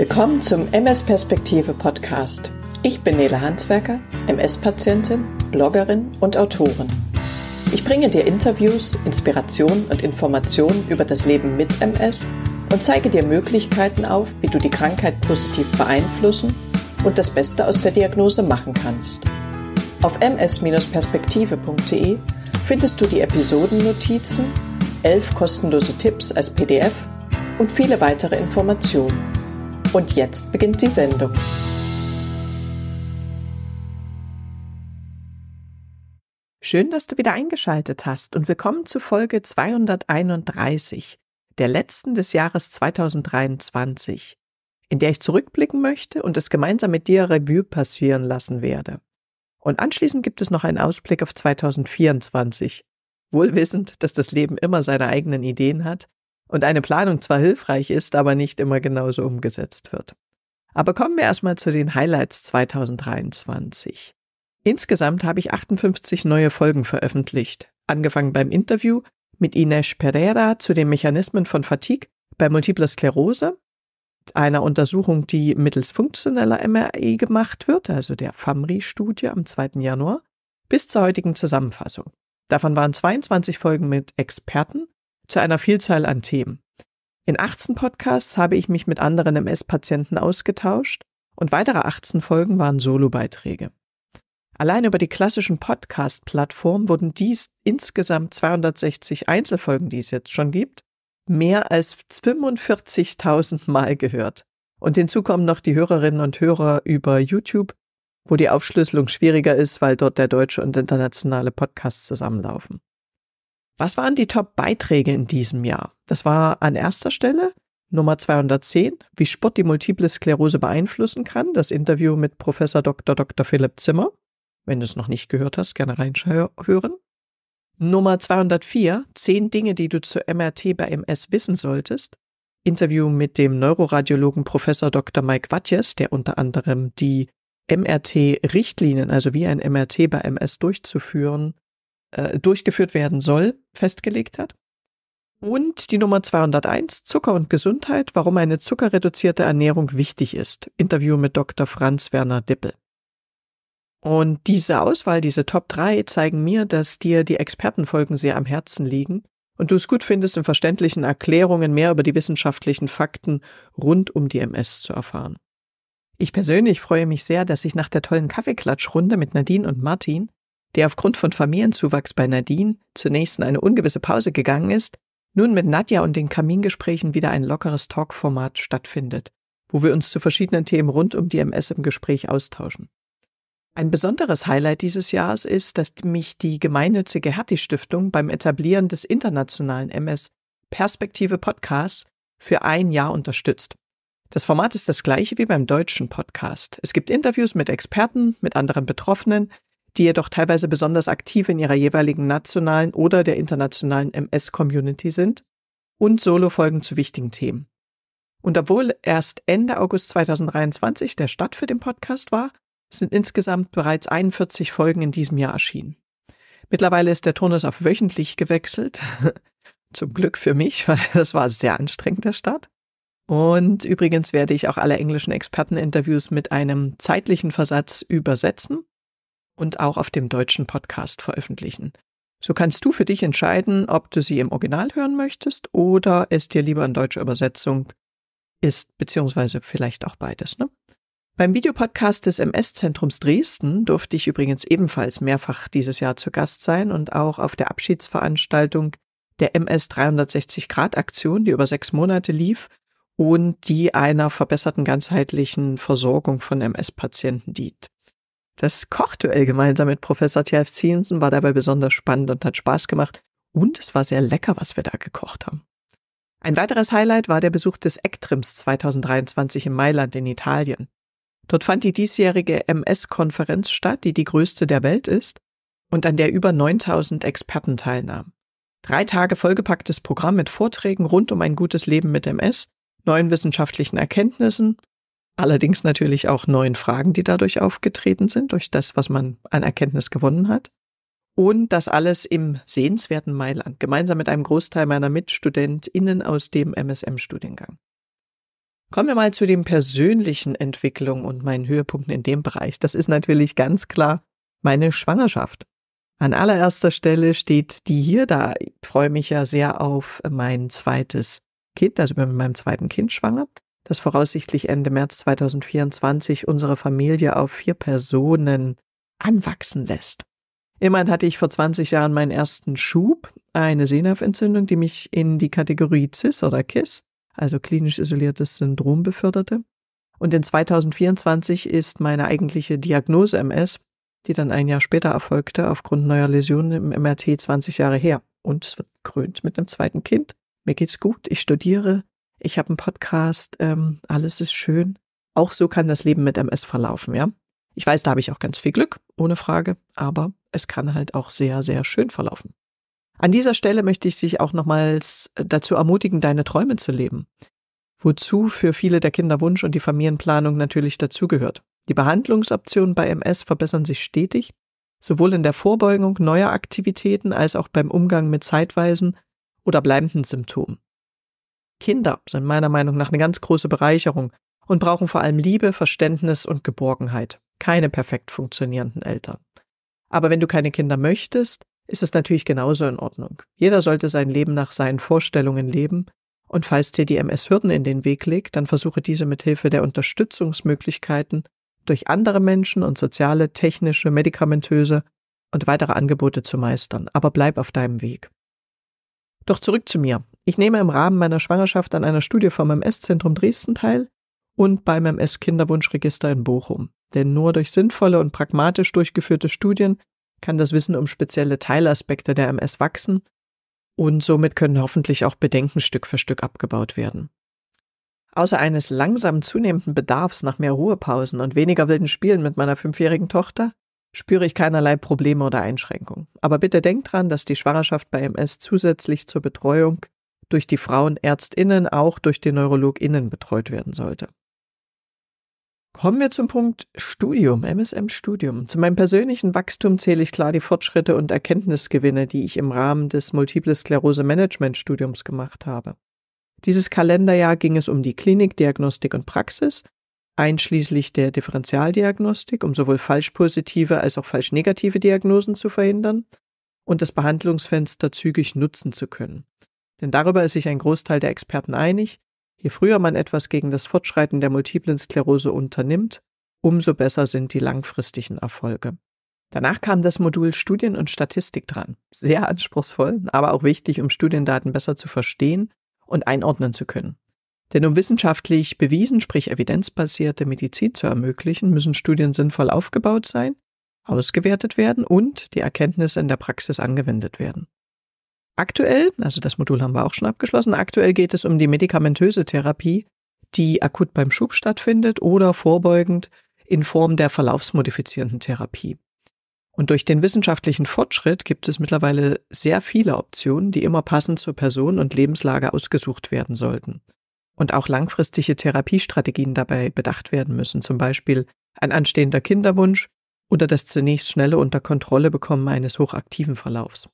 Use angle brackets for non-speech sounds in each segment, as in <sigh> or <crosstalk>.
Willkommen zum MS Perspektive Podcast. Ich bin Nele Handwerker, MS-Patientin, Bloggerin und Autorin. Ich bringe dir Interviews, Inspirationen und Informationen über das Leben mit MS und zeige dir Möglichkeiten auf, wie du die Krankheit positiv beeinflussen und das Beste aus der Diagnose machen kannst. Auf ms-perspektive.de findest du die Episodennotizen, elf kostenlose Tipps als PDF und viele weitere Informationen. Und jetzt beginnt die Sendung. Schön, dass du wieder eingeschaltet hast und willkommen zu Folge 231, der letzten des Jahres 2023, in der ich zurückblicken möchte und es gemeinsam mit dir Revue passieren lassen werde. Und anschließend gibt es noch einen Ausblick auf 2024, wohl wissend, dass das Leben immer seine eigenen Ideen hat und eine Planung zwar hilfreich ist, aber nicht immer genauso umgesetzt wird. Aber kommen wir erstmal zu den Highlights 2023. Insgesamt habe ich 58 neue Folgen veröffentlicht, angefangen beim Interview mit Ines Pereira zu den Mechanismen von Fatigue bei multipler Sklerose, einer Untersuchung, die mittels funktioneller MRI gemacht wird, also der FAMRI-Studie am 2. Januar, bis zur heutigen Zusammenfassung. Davon waren 22 Folgen mit Experten zu einer Vielzahl an Themen. In 18 Podcasts habe ich mich mit anderen MS-Patienten ausgetauscht und weitere 18 Folgen waren Solo-Beiträge. Allein über die klassischen Podcast-Plattformen wurden dies insgesamt 260 Einzelfolgen, die es jetzt schon gibt, mehr als 45.000 Mal gehört. Und hinzu kommen noch die Hörerinnen und Hörer über YouTube, wo die Aufschlüsselung schwieriger ist, weil dort der deutsche und internationale Podcast zusammenlaufen. Was waren die Top-Beiträge in diesem Jahr? Das war an erster Stelle Nummer 210, wie Sport die multiple Sklerose beeinflussen kann, das Interview mit Professor Dr. Dr. Philipp Zimmer. Wenn du es noch nicht gehört hast, gerne reinhören. Nummer 204, 10 Dinge, die du zur MRT bei MS wissen solltest. Interview mit dem Neuroradiologen Professor Dr. Mike Watjes, der unter anderem die MRT-Richtlinien, also wie ein MRT bei MS durchzuführen, äh, durchgeführt werden soll, festgelegt hat. Und die Nummer 201, Zucker und Gesundheit, warum eine zuckerreduzierte Ernährung wichtig ist. Interview mit Dr. Franz Werner Dippel. Und diese Auswahl, diese Top 3, zeigen mir, dass dir die Expertenfolgen sehr am Herzen liegen und du es gut findest, in verständlichen Erklärungen mehr über die wissenschaftlichen Fakten rund um die MS zu erfahren. Ich persönlich freue mich sehr, dass ich nach der tollen Kaffeeklatschrunde mit Nadine und Martin der aufgrund von Familienzuwachs bei Nadine zunächst in eine ungewisse Pause gegangen ist, nun mit Nadja und den Kamingesprächen wieder ein lockeres Talkformat stattfindet, wo wir uns zu verschiedenen Themen rund um die MS im Gespräch austauschen. Ein besonderes Highlight dieses Jahres ist, dass mich die gemeinnützige Hertie-Stiftung beim Etablieren des internationalen MS Perspektive Podcasts für ein Jahr unterstützt. Das Format ist das gleiche wie beim deutschen Podcast. Es gibt Interviews mit Experten, mit anderen Betroffenen, die jedoch teilweise besonders aktiv in ihrer jeweiligen nationalen oder der internationalen MS-Community sind, und Solofolgen zu wichtigen Themen. Und obwohl erst Ende August 2023 der Start für den Podcast war, sind insgesamt bereits 41 Folgen in diesem Jahr erschienen. Mittlerweile ist der Turnus auf wöchentlich gewechselt. <laughs> Zum Glück für mich, <laughs> weil das war sehr anstrengend der Start. Und übrigens werde ich auch alle englischen Experteninterviews mit einem zeitlichen Versatz übersetzen, und auch auf dem deutschen Podcast veröffentlichen. So kannst du für dich entscheiden, ob du sie im Original hören möchtest oder es dir lieber in deutscher Übersetzung ist, beziehungsweise vielleicht auch beides. Ne? Beim Videopodcast des MS-Zentrums Dresden durfte ich übrigens ebenfalls mehrfach dieses Jahr zu Gast sein und auch auf der Abschiedsveranstaltung der MS 360-Grad-Aktion, die über sechs Monate lief und die einer verbesserten ganzheitlichen Versorgung von MS-Patienten dient. Das Kochduell gemeinsam mit Professor T.F. Simpson war dabei besonders spannend und hat Spaß gemacht. Und es war sehr lecker, was wir da gekocht haben. Ein weiteres Highlight war der Besuch des Ectrims 2023 in Mailand in Italien. Dort fand die diesjährige MS-Konferenz statt, die die größte der Welt ist und an der über 9000 Experten teilnahmen. Drei Tage vollgepacktes Programm mit Vorträgen rund um ein gutes Leben mit MS, neuen wissenschaftlichen Erkenntnissen, Allerdings natürlich auch neuen Fragen, die dadurch aufgetreten sind, durch das, was man an Erkenntnis gewonnen hat. Und das alles im sehenswerten Mailand, gemeinsam mit einem Großteil meiner MitstudentInnen aus dem MSM-Studiengang. Kommen wir mal zu den persönlichen Entwicklungen und meinen Höhepunkten in dem Bereich. Das ist natürlich ganz klar meine Schwangerschaft. An allererster Stelle steht die hier da. freue Ich mich ja sehr auf mein zweites Kind, also bin mit meinem zweiten Kind schwanger dass voraussichtlich Ende März 2024 unsere Familie auf vier Personen anwachsen lässt. Immerhin hatte ich vor 20 Jahren meinen ersten Schub, eine Sehnerventzündung, die mich in die Kategorie CIS oder KISS, also klinisch isoliertes Syndrom, beförderte. Und in 2024 ist meine eigentliche Diagnose MS, die dann ein Jahr später erfolgte, aufgrund neuer Läsionen im MRT 20 Jahre her. Und es wird gekrönt mit einem zweiten Kind. Mir geht's gut, ich studiere, ich habe einen Podcast, ähm, alles ist schön. Auch so kann das Leben mit MS verlaufen, ja. Ich weiß, da habe ich auch ganz viel Glück, ohne Frage, aber es kann halt auch sehr, sehr schön verlaufen. An dieser Stelle möchte ich dich auch nochmals äh, dazu ermutigen, deine Träume zu leben, wozu für viele der Kinderwunsch und die Familienplanung natürlich dazugehört. Die Behandlungsoptionen bei MS verbessern sich stetig, sowohl in der Vorbeugung neuer Aktivitäten als auch beim Umgang mit zeitweisen oder bleibenden Symptomen. Kinder sind meiner Meinung nach eine ganz große Bereicherung und brauchen vor allem Liebe, Verständnis und Geborgenheit. Keine perfekt funktionierenden Eltern. Aber wenn du keine Kinder möchtest, ist es natürlich genauso in Ordnung. Jeder sollte sein Leben nach seinen Vorstellungen leben. Und falls dir die MS-Hürden in den Weg legt, dann versuche diese mit Hilfe der Unterstützungsmöglichkeiten durch andere Menschen und soziale, technische, medikamentöse und weitere Angebote zu meistern. Aber bleib auf deinem Weg. Doch zurück zu mir. Ich nehme im Rahmen meiner Schwangerschaft an einer Studie vom MS-Zentrum Dresden teil und beim MS-Kinderwunschregister in Bochum. Denn nur durch sinnvolle und pragmatisch durchgeführte Studien kann das Wissen um spezielle Teilaspekte der MS wachsen und somit können hoffentlich auch Bedenken Stück für Stück abgebaut werden. Außer eines langsam zunehmenden Bedarfs nach mehr Ruhepausen und weniger wilden Spielen mit meiner fünfjährigen Tochter spüre ich keinerlei Probleme oder Einschränkungen. Aber bitte denkt dran, dass die Schwangerschaft bei MS zusätzlich zur Betreuung durch die Frauenärztinnen, auch durch den Neurologinnen betreut werden sollte. Kommen wir zum Punkt Studium, MSM-Studium. Zu meinem persönlichen Wachstum zähle ich klar die Fortschritte und Erkenntnisgewinne, die ich im Rahmen des Multiple Sklerose-Management-Studiums gemacht habe. Dieses Kalenderjahr ging es um die Klinik, Diagnostik und Praxis, einschließlich der Differentialdiagnostik, um sowohl falsch positive als auch falsch negative Diagnosen zu verhindern und das Behandlungsfenster zügig nutzen zu können. Denn darüber ist sich ein Großteil der Experten einig, je früher man etwas gegen das Fortschreiten der multiplen Sklerose unternimmt, umso besser sind die langfristigen Erfolge. Danach kam das Modul Studien und Statistik dran. Sehr anspruchsvoll, aber auch wichtig, um Studiendaten besser zu verstehen und einordnen zu können. Denn um wissenschaftlich bewiesen, sprich evidenzbasierte Medizin zu ermöglichen, müssen Studien sinnvoll aufgebaut sein, ausgewertet werden und die Erkenntnisse in der Praxis angewendet werden. Aktuell, also das Modul haben wir auch schon abgeschlossen, aktuell geht es um die medikamentöse Therapie, die akut beim Schub stattfindet oder vorbeugend in Form der verlaufsmodifizierenden Therapie. Und durch den wissenschaftlichen Fortschritt gibt es mittlerweile sehr viele Optionen, die immer passend zur Person und Lebenslage ausgesucht werden sollten. Und auch langfristige Therapiestrategien dabei bedacht werden müssen, zum Beispiel ein anstehender Kinderwunsch oder das zunächst schnelle Unter Kontrolle bekommen eines hochaktiven Verlaufs.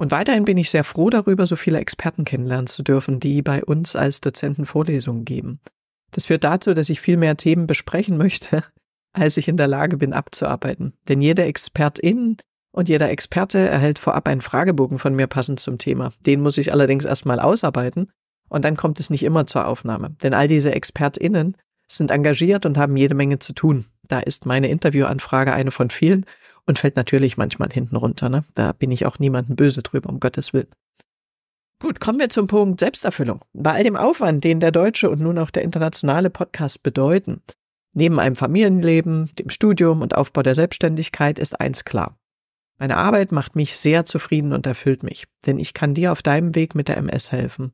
Und weiterhin bin ich sehr froh darüber, so viele Experten kennenlernen zu dürfen, die bei uns als Dozenten Vorlesungen geben. Das führt dazu, dass ich viel mehr Themen besprechen möchte, <laughs> als ich in der Lage bin abzuarbeiten. Denn jede Expertin und jeder Experte erhält vorab einen Fragebogen von mir passend zum Thema. Den muss ich allerdings erstmal ausarbeiten und dann kommt es nicht immer zur Aufnahme. Denn all diese ExpertInnen sind engagiert und haben jede Menge zu tun. Da ist meine Interviewanfrage eine von vielen und fällt natürlich manchmal hinten runter. Ne? Da bin ich auch niemandem böse drüber, um Gottes Willen. Gut, kommen wir zum Punkt Selbsterfüllung. Bei all dem Aufwand, den der deutsche und nun auch der internationale Podcast bedeuten, neben einem Familienleben, dem Studium und Aufbau der Selbstständigkeit ist eins klar. Meine Arbeit macht mich sehr zufrieden und erfüllt mich, denn ich kann dir auf deinem Weg mit der MS helfen.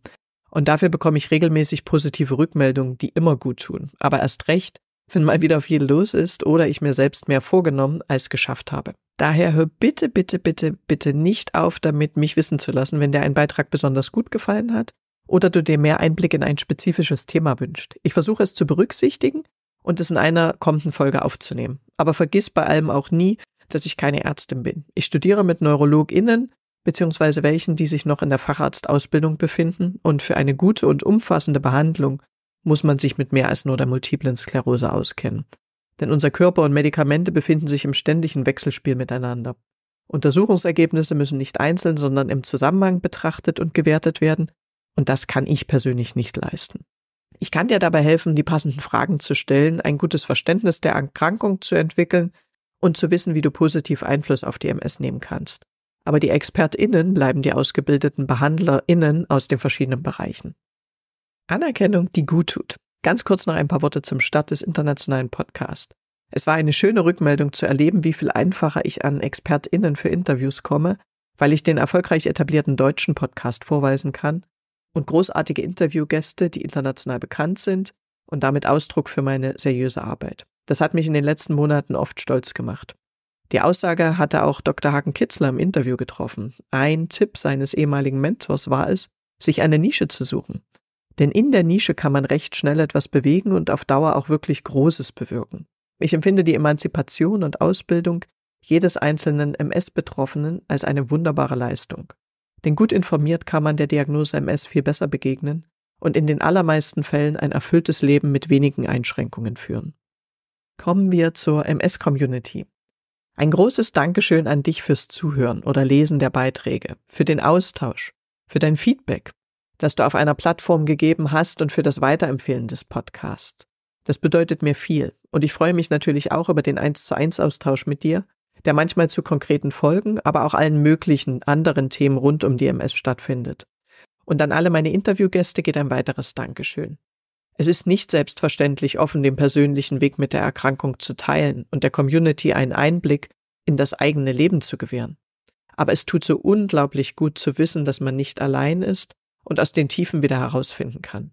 Und dafür bekomme ich regelmäßig positive Rückmeldungen, die immer gut tun. Aber erst recht, wenn mal wieder viel los ist oder ich mir selbst mehr vorgenommen als geschafft habe. Daher hör bitte, bitte, bitte, bitte nicht auf, damit mich wissen zu lassen, wenn dir ein Beitrag besonders gut gefallen hat oder du dir mehr Einblick in ein spezifisches Thema wünscht. Ich versuche es zu berücksichtigen und es in einer kommenden Folge aufzunehmen. Aber vergiss bei allem auch nie, dass ich keine Ärztin bin. Ich studiere mit NeurologInnen beziehungsweise welchen, die sich noch in der Facharztausbildung befinden und für eine gute und umfassende Behandlung muss man sich mit mehr als nur der multiplen Sklerose auskennen. Denn unser Körper und Medikamente befinden sich im ständigen Wechselspiel miteinander. Untersuchungsergebnisse müssen nicht einzeln, sondern im Zusammenhang betrachtet und gewertet werden, und das kann ich persönlich nicht leisten. Ich kann dir dabei helfen, die passenden Fragen zu stellen, ein gutes Verständnis der Erkrankung zu entwickeln und zu wissen, wie du positiv Einfluss auf die MS nehmen kannst. Aber die ExpertInnen bleiben die ausgebildeten BehandlerInnen aus den verschiedenen Bereichen. Anerkennung, die gut tut. Ganz kurz noch ein paar Worte zum Start des internationalen Podcasts. Es war eine schöne Rückmeldung zu erleben, wie viel einfacher ich an ExpertInnen für Interviews komme, weil ich den erfolgreich etablierten deutschen Podcast vorweisen kann und großartige Interviewgäste, die international bekannt sind und damit Ausdruck für meine seriöse Arbeit. Das hat mich in den letzten Monaten oft stolz gemacht. Die Aussage hatte auch Dr. Hagen Kitzler im Interview getroffen. Ein Tipp seines ehemaligen Mentors war es, sich eine Nische zu suchen. Denn in der Nische kann man recht schnell etwas bewegen und auf Dauer auch wirklich Großes bewirken. Ich empfinde die Emanzipation und Ausbildung jedes einzelnen MS-Betroffenen als eine wunderbare Leistung. Denn gut informiert kann man der Diagnose MS viel besser begegnen und in den allermeisten Fällen ein erfülltes Leben mit wenigen Einschränkungen führen. Kommen wir zur MS-Community. Ein großes Dankeschön an dich fürs Zuhören oder Lesen der Beiträge, für den Austausch, für dein Feedback das du auf einer Plattform gegeben hast und für das Weiterempfehlen des Podcasts. Das bedeutet mir viel und ich freue mich natürlich auch über den 1 zu 1 Austausch mit dir, der manchmal zu konkreten Folgen, aber auch allen möglichen anderen Themen rund um die MS stattfindet. Und an alle meine Interviewgäste geht ein weiteres Dankeschön. Es ist nicht selbstverständlich, offen den persönlichen Weg mit der Erkrankung zu teilen und der Community einen Einblick in das eigene Leben zu gewähren. Aber es tut so unglaublich gut zu wissen, dass man nicht allein ist und aus den Tiefen wieder herausfinden kann.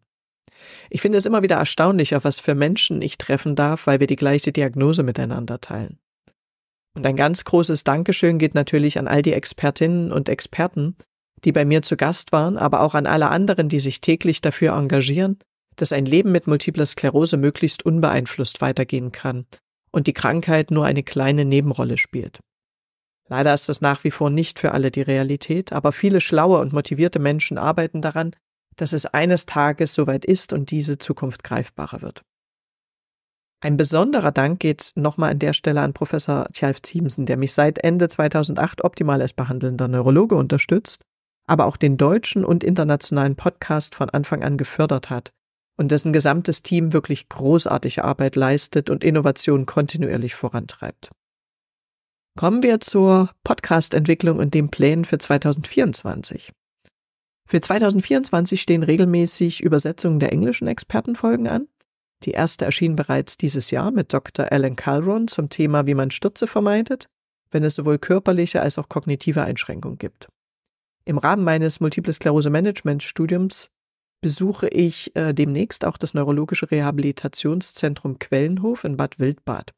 Ich finde es immer wieder erstaunlich, auf was für Menschen ich treffen darf, weil wir die gleiche Diagnose miteinander teilen. Und ein ganz großes Dankeschön geht natürlich an all die Expertinnen und Experten, die bei mir zu Gast waren, aber auch an alle anderen, die sich täglich dafür engagieren, dass ein Leben mit multipler Sklerose möglichst unbeeinflusst weitergehen kann und die Krankheit nur eine kleine Nebenrolle spielt. Leider ist das nach wie vor nicht für alle die Realität, aber viele schlaue und motivierte Menschen arbeiten daran, dass es eines Tages soweit ist und diese Zukunft greifbarer wird. Ein besonderer Dank geht nochmal an der Stelle an Professor Tjalf Ziemsen, der mich seit Ende 2008 optimal als behandelnder Neurologe unterstützt, aber auch den deutschen und internationalen Podcast von Anfang an gefördert hat und dessen gesamtes Team wirklich großartige Arbeit leistet und Innovation kontinuierlich vorantreibt. Kommen wir zur Podcast-Entwicklung und den Plänen für 2024. Für 2024 stehen regelmäßig Übersetzungen der englischen Expertenfolgen an. Die erste erschien bereits dieses Jahr mit Dr. Alan Calron zum Thema, wie man Stürze vermeidet, wenn es sowohl körperliche als auch kognitive Einschränkungen gibt. Im Rahmen meines Multiple Sklerose Management Studiums besuche ich äh, demnächst auch das Neurologische Rehabilitationszentrum Quellenhof in Bad Wildbad.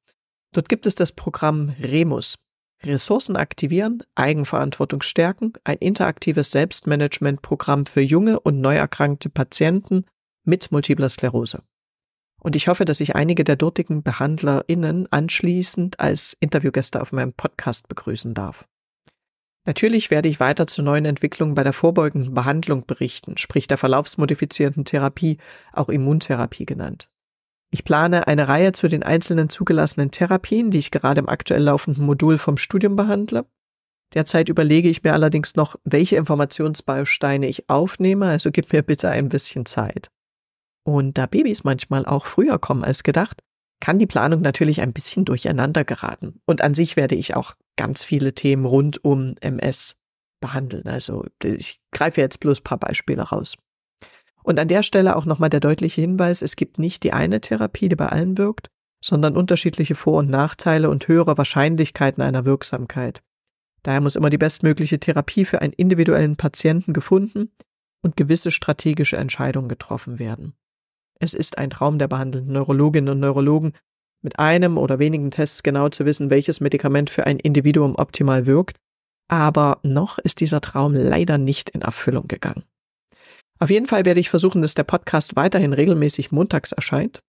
Dort gibt es das Programm REMUS, Ressourcen aktivieren, Eigenverantwortung stärken, ein interaktives Selbstmanagementprogramm für junge und neu erkrankte Patienten mit multipler Sklerose. Und ich hoffe, dass ich einige der dortigen BehandlerInnen anschließend als Interviewgäste auf meinem Podcast begrüßen darf. Natürlich werde ich weiter zu neuen Entwicklungen bei der vorbeugenden Behandlung berichten, sprich der verlaufsmodifizierenden Therapie, auch Immuntherapie genannt. Ich plane eine Reihe zu den einzelnen zugelassenen Therapien, die ich gerade im aktuell laufenden Modul vom Studium behandle. Derzeit überlege ich mir allerdings noch, welche Informationsbausteine ich aufnehme, also gib mir bitte ein bisschen Zeit. Und da Babys manchmal auch früher kommen als gedacht, kann die Planung natürlich ein bisschen durcheinander geraten. Und an sich werde ich auch ganz viele Themen rund um MS behandeln. Also ich greife jetzt bloß ein paar Beispiele raus. Und an der Stelle auch nochmal der deutliche Hinweis, es gibt nicht die eine Therapie, die bei allen wirkt, sondern unterschiedliche Vor- und Nachteile und höhere Wahrscheinlichkeiten einer Wirksamkeit. Daher muss immer die bestmögliche Therapie für einen individuellen Patienten gefunden und gewisse strategische Entscheidungen getroffen werden. Es ist ein Traum der behandelnden Neurologinnen und Neurologen, mit einem oder wenigen Tests genau zu wissen, welches Medikament für ein Individuum optimal wirkt, aber noch ist dieser Traum leider nicht in Erfüllung gegangen. Auf jeden Fall werde ich versuchen, dass der Podcast weiterhin regelmäßig montags erscheint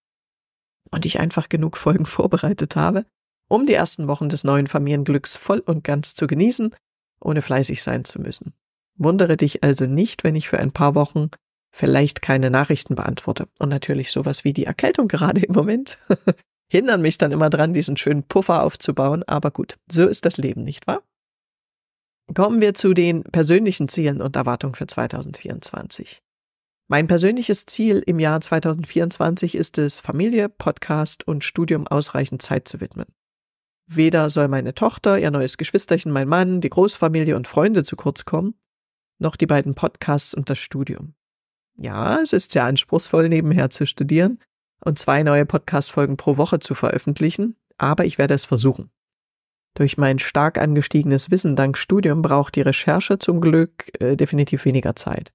und ich einfach genug Folgen <laughs> vorbereitet habe, um die ersten Wochen des neuen Familienglücks voll und ganz zu genießen, ohne fleißig sein zu müssen. Wundere dich also nicht, wenn ich für ein paar Wochen vielleicht keine Nachrichten beantworte. Und natürlich sowas wie die Erkältung gerade im Moment <laughs> hindern mich dann immer dran, diesen schönen Puffer aufzubauen. Aber gut, so ist das Leben, nicht wahr? Kommen wir zu den persönlichen Zielen und Erwartungen für 2024. Mein persönliches Ziel im Jahr 2024 ist es, Familie, Podcast und Studium ausreichend Zeit zu widmen. Weder soll meine Tochter, ihr neues Geschwisterchen, mein Mann, die Großfamilie und Freunde zu kurz kommen, noch die beiden Podcasts und das Studium. Ja, es ist sehr anspruchsvoll, nebenher zu studieren und zwei neue Podcast-Folgen pro Woche zu veröffentlichen, aber ich werde es versuchen. Durch mein stark angestiegenes Wissen dank Studium braucht die Recherche zum Glück äh, definitiv weniger Zeit.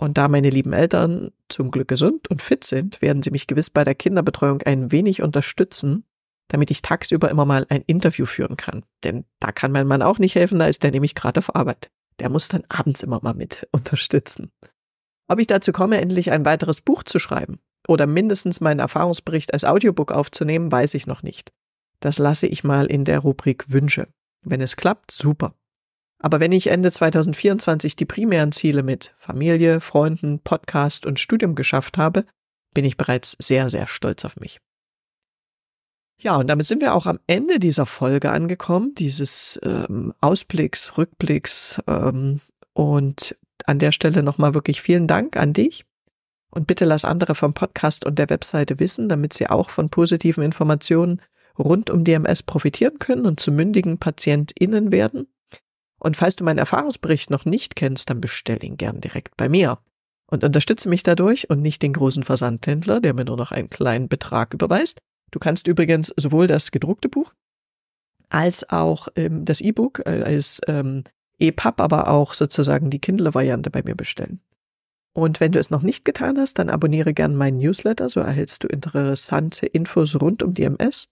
Und da meine lieben Eltern zum Glück gesund und fit sind, werden sie mich gewiss bei der Kinderbetreuung ein wenig unterstützen, damit ich tagsüber immer mal ein Interview führen kann. Denn da kann mein Mann auch nicht helfen, da ist der nämlich gerade auf Arbeit. Der muss dann abends immer mal mit <laughs> unterstützen. Ob ich dazu komme, endlich ein weiteres Buch zu schreiben oder mindestens meinen Erfahrungsbericht als Audiobook aufzunehmen, weiß ich noch nicht. Das lasse ich mal in der Rubrik Wünsche. Wenn es klappt, super. Aber wenn ich Ende 2024 die primären Ziele mit Familie, Freunden, Podcast und Studium geschafft habe, bin ich bereits sehr, sehr stolz auf mich. Ja, und damit sind wir auch am Ende dieser Folge angekommen, dieses ähm, Ausblicks, Rückblicks. Ähm, und an der Stelle nochmal wirklich vielen Dank an dich. Und bitte lass andere vom Podcast und der Webseite wissen, damit sie auch von positiven Informationen rund um DMS profitieren können und zu mündigen PatientInnen werden. Und falls du meinen Erfahrungsbericht noch nicht kennst, dann bestell ihn gern direkt bei mir und unterstütze mich dadurch und nicht den großen Versandhändler, der mir nur noch einen kleinen Betrag überweist. Du kannst übrigens sowohl das gedruckte Buch als auch ähm, das E-Book äh, als ähm, EPUB, aber auch sozusagen die Kindle-Variante bei mir bestellen. Und wenn du es noch nicht getan hast, dann abonniere gern meinen Newsletter, so erhältst du interessante Infos rund um DMS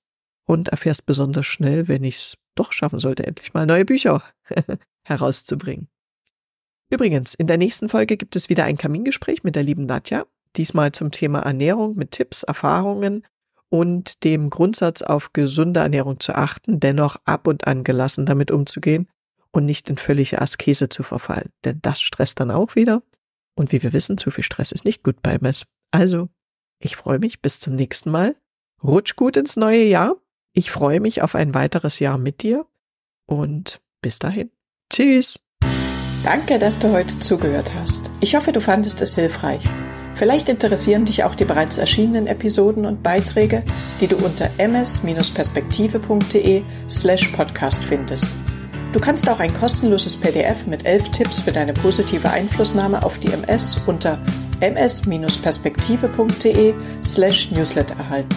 und erfährst besonders schnell, wenn ich es doch schaffen sollte, endlich mal neue Bücher <laughs> herauszubringen. Übrigens, in der nächsten Folge gibt es wieder ein Kamingespräch mit der lieben Nadja, diesmal zum Thema Ernährung mit Tipps, Erfahrungen und dem Grundsatz auf gesunde Ernährung zu achten, dennoch ab und an gelassen damit umzugehen und nicht in völlige Askese zu verfallen, denn das stresst dann auch wieder. Und wie wir wissen, zu viel Stress ist nicht gut bei MS. Also, ich freue mich, bis zum nächsten Mal. Rutsch gut ins neue Jahr ich freue mich auf ein weiteres Jahr mit dir und bis dahin. Tschüss. Danke, dass du heute zugehört hast. Ich hoffe, du fandest es hilfreich. Vielleicht interessieren dich auch die bereits erschienenen Episoden und Beiträge, die du unter ms-perspektive.de slash podcast findest. Du kannst auch ein kostenloses PDF mit elf Tipps für deine positive Einflussnahme auf die MS unter ms-perspektive.de slash newsletter erhalten.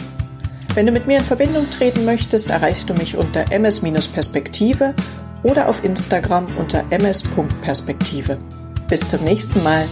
Wenn du mit mir in Verbindung treten möchtest, erreichst du mich unter ms-perspektive oder auf Instagram unter ms.perspektive. Bis zum nächsten Mal.